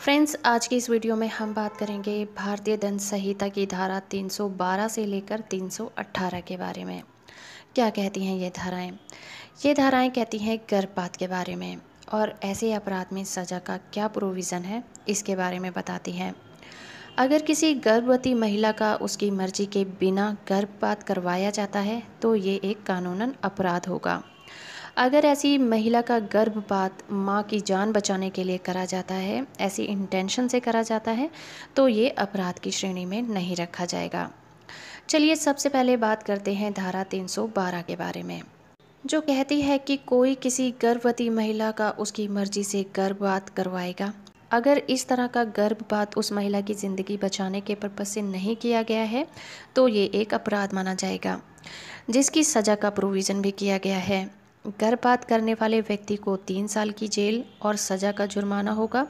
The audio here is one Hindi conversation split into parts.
फ्रेंड्स आज की इस वीडियो में हम बात करेंगे भारतीय दंड संहिता की धारा 312 से लेकर 318 के बारे में क्या कहती हैं ये धाराएं ये धाराएं कहती हैं गर्भपात के बारे में और ऐसे अपराध में सज़ा का क्या प्रोविज़न है इसके बारे में बताती हैं अगर किसी गर्भवती महिला का उसकी मर्जी के बिना गर्भपात करवाया जाता है तो ये एक कानूनन अपराध होगा अगर ऐसी महिला का गर्भपात माँ की जान बचाने के लिए करा जाता है ऐसी इंटेंशन से करा जाता है तो ये अपराध की श्रेणी में नहीं रखा जाएगा चलिए सबसे पहले बात करते हैं धारा 312 के बारे में जो कहती है कि कोई किसी गर्भवती महिला का उसकी मर्जी से गर्भपात करवाएगा अगर इस तरह का गर्भपात उस महिला की ज़िंदगी बचाने के पर्पज़ से नहीं किया गया है तो ये एक अपराध माना जाएगा जिसकी सज़ा का प्रोविज़न भी किया गया है गर्भपात करने वाले व्यक्ति को तीन साल की जेल और सज़ा का जुर्माना होगा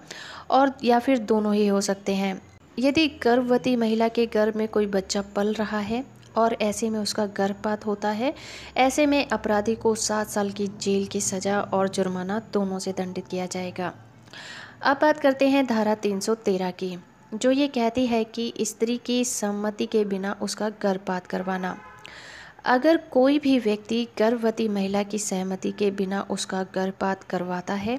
और या फिर दोनों ही हो सकते हैं यदि गर्भवती महिला के गर्भ में कोई बच्चा पल रहा है और ऐसे में उसका गर्भपात होता है ऐसे में अपराधी को सात साल की जेल की सज़ा और जुर्माना दोनों से दंडित किया जाएगा अब बात करते हैं धारा 313 की जो ये कहती है कि स्त्री की सम्मति के बिना उसका गर्भपात करवाना अगर कोई भी व्यक्ति गर्भवती महिला की सहमति के बिना उसका गर्भपात करवाता है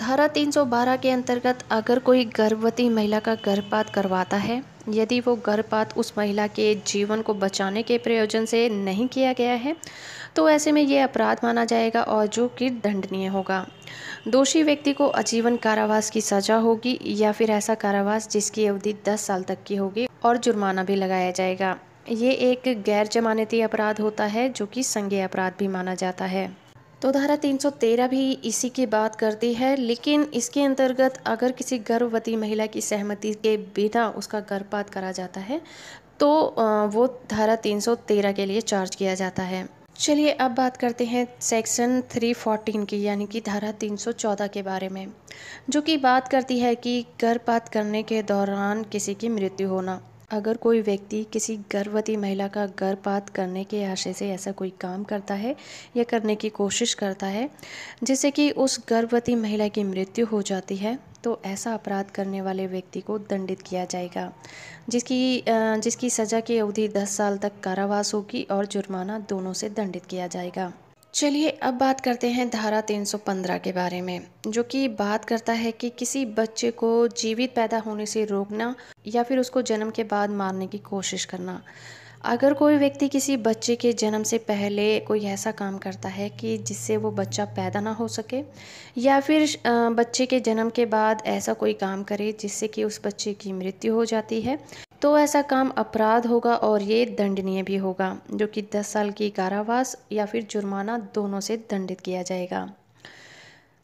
धारा 312 के अंतर्गत अगर कोई गर्भवती महिला का गर्भपात करवाता है यदि वो गर्भपात उस महिला के जीवन को बचाने के प्रयोजन से नहीं किया गया है तो ऐसे में ये अपराध माना जाएगा और जो कि दंडनीय होगा दोषी व्यक्ति को आजीवन कारावास की सज़ा होगी या फिर ऐसा कारावास जिसकी अवधि 10 साल तक की होगी और जुर्माना भी लगाया जाएगा ये एक गैर जमानती अपराध होता है जो कि संज्ञेय अपराध भी माना जाता है तो धारा 313 भी इसी की बात करती है लेकिन इसके अंतर्गत अगर किसी गर्भवती महिला की सहमति के बिना उसका गर्भपात करा जाता है तो वो धारा 313 के लिए चार्ज किया जाता है चलिए अब बात करते हैं सेक्शन 314 की यानी कि धारा 314 के बारे में जो कि बात करती है कि गर्भपात करने के दौरान किसी की मृत्यु होना अगर कोई व्यक्ति किसी गर्भवती महिला का गर्भपात करने के आशय से ऐसा कोई काम करता है या करने की कोशिश करता है जिससे कि उस गर्भवती महिला की मृत्यु हो जाती है तो ऐसा अपराध करने वाले व्यक्ति को दंडित किया जाएगा जिसकी जिसकी सज़ा की अवधि 10 साल तक कारावास होगी और जुर्माना दोनों से दंडित किया जाएगा चलिए अब बात करते हैं धारा 315 के बारे में जो कि बात करता है कि किसी बच्चे को जीवित पैदा होने से रोकना या फिर उसको जन्म के बाद मारने की कोशिश करना अगर कोई व्यक्ति किसी बच्चे के जन्म से पहले कोई ऐसा काम करता है कि जिससे वो बच्चा पैदा ना हो सके या फिर बच्चे के जन्म के बाद ऐसा कोई काम करे जिससे कि उस बच्चे की मृत्यु हो जाती है तो ऐसा काम अपराध होगा और ये दंडनीय भी होगा जो कि 10 साल की कारावास या फिर जुर्माना दोनों से दंडित किया जाएगा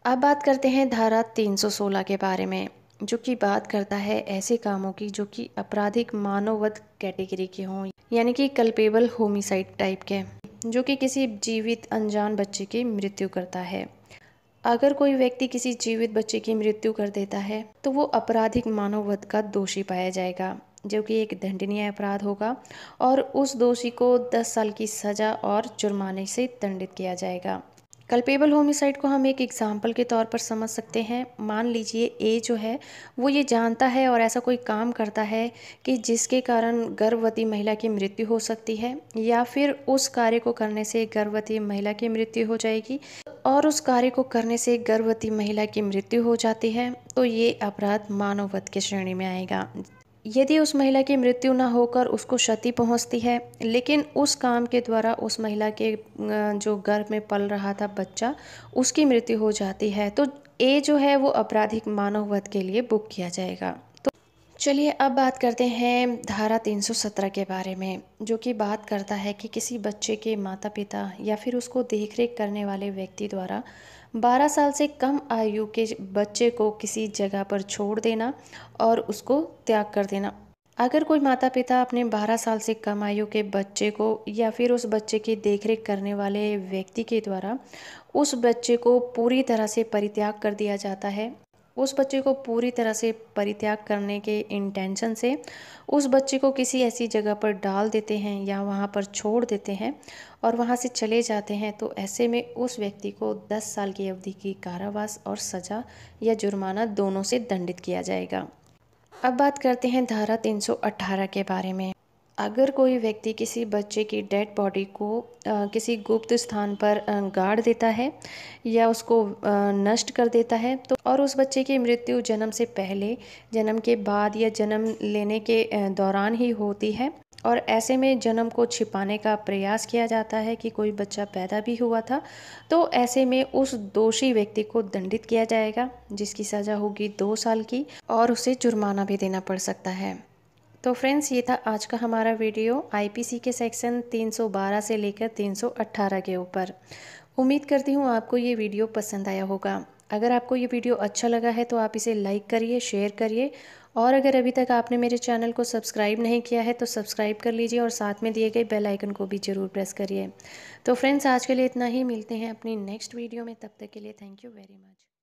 अब बात करते हैं धारा 316 के बारे में जो कि बात करता है ऐसे कामों की जो कि आपराधिक मानववध कैटेगरी के हों यानी कि कल्पेबल होमिसाइड टाइप के जो कि किसी जीवित अनजान बच्चे की मृत्यु करता है अगर कोई व्यक्ति किसी जीवित बच्चे की मृत्यु कर देता है तो वो आपराधिक मानववध का दोषी पाया जाएगा जो कि एक दंडनीय अपराध होगा और उस दोषी को 10 साल की सज़ा और जुर्माने से दंडित किया जाएगा कल्पेबल होमिसाइड को हम एक एग्जाम्पल के तौर पर समझ सकते हैं मान लीजिए ए जो है वो ये जानता है और ऐसा कोई काम करता है कि जिसके कारण गर्भवती महिला की मृत्यु हो सकती है या फिर उस कार्य को करने से गर्भवती महिला की मृत्यु हो जाएगी और उस कार्य को करने से गर्भवती महिला की मृत्यु हो जाती है तो ये अपराध मानव वध की श्रेणी में आएगा यदि उस महिला की मृत्यु ना होकर उसको क्षति पहुंचती है लेकिन उस काम के द्वारा उस महिला के जो गर्भ में पल रहा था बच्चा उसकी मृत्यु हो जाती है तो ए जो है वो आपराधिक मानव वध के लिए बुक किया जाएगा तो चलिए अब बात करते हैं धारा 317 के बारे में जो कि बात करता है कि किसी बच्चे के माता पिता या फिर उसको देखरेख करने वाले व्यक्ति द्वारा 12 साल से कम आयु के बच्चे को किसी जगह पर छोड़ देना और उसको त्याग कर देना अगर कोई माता पिता अपने 12 साल से कम आयु के बच्चे को या फिर उस बच्चे की देखरेख करने वाले व्यक्ति के द्वारा उस बच्चे को पूरी तरह से परित्याग कर दिया जाता है उस बच्चे को पूरी तरह से परित्याग करने के इंटेंशन से उस बच्चे को किसी ऐसी जगह पर डाल देते हैं या वहाँ पर छोड़ देते हैं और वहाँ से चले जाते हैं तो ऐसे में उस व्यक्ति को 10 साल की अवधि की कारावास और सज़ा या जुर्माना दोनों से दंडित किया जाएगा अब बात करते हैं धारा 318 के बारे में अगर कोई व्यक्ति किसी बच्चे की डेड बॉडी को किसी गुप्त स्थान पर गाड़ देता है या उसको नष्ट कर देता है तो और उस बच्चे की मृत्यु जन्म से पहले जन्म के बाद या जन्म लेने के दौरान ही होती है और ऐसे में जन्म को छिपाने का प्रयास किया जाता है कि कोई बच्चा पैदा भी हुआ था तो ऐसे में उस दोषी व्यक्ति को दंडित किया जाएगा जिसकी सज़ा होगी दो साल की और उसे जुर्माना भी देना पड़ सकता है तो फ्रेंड्स ये था आज का हमारा वीडियो आईपीसी के सेक्शन 312 से लेकर 318 के ऊपर उम्मीद करती हूँ आपको ये वीडियो पसंद आया होगा अगर आपको ये वीडियो अच्छा लगा है तो आप इसे लाइक करिए शेयर करिए और अगर अभी तक आपने मेरे चैनल को सब्सक्राइब नहीं किया है तो सब्सक्राइब कर लीजिए और साथ में दिए गए बेल आइकन को भी ज़रूर प्रेस करिए तो फ्रेंड्स आज के लिए इतना ही मिलते हैं अपनी नेक्स्ट वीडियो में तब तक के लिए थैंक यू वेरी मच